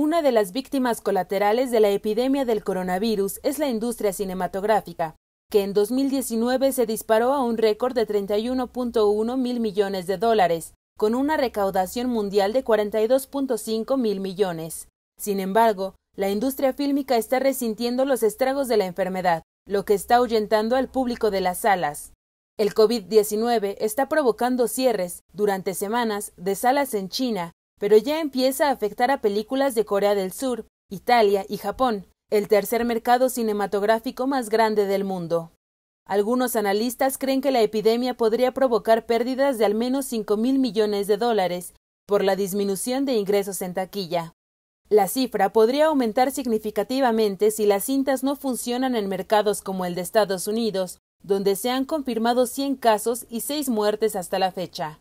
Una de las víctimas colaterales de la epidemia del coronavirus es la industria cinematográfica, que en 2019 se disparó a un récord de 31.1 mil millones de dólares, con una recaudación mundial de 42.5 mil millones. Sin embargo, la industria fílmica está resintiendo los estragos de la enfermedad, lo que está ahuyentando al público de las salas. El COVID-19 está provocando cierres durante semanas de salas en China, pero ya empieza a afectar a películas de Corea del Sur, Italia y Japón, el tercer mercado cinematográfico más grande del mundo. Algunos analistas creen que la epidemia podría provocar pérdidas de al menos 5 mil millones de dólares por la disminución de ingresos en taquilla. La cifra podría aumentar significativamente si las cintas no funcionan en mercados como el de Estados Unidos, donde se han confirmado 100 casos y 6 muertes hasta la fecha.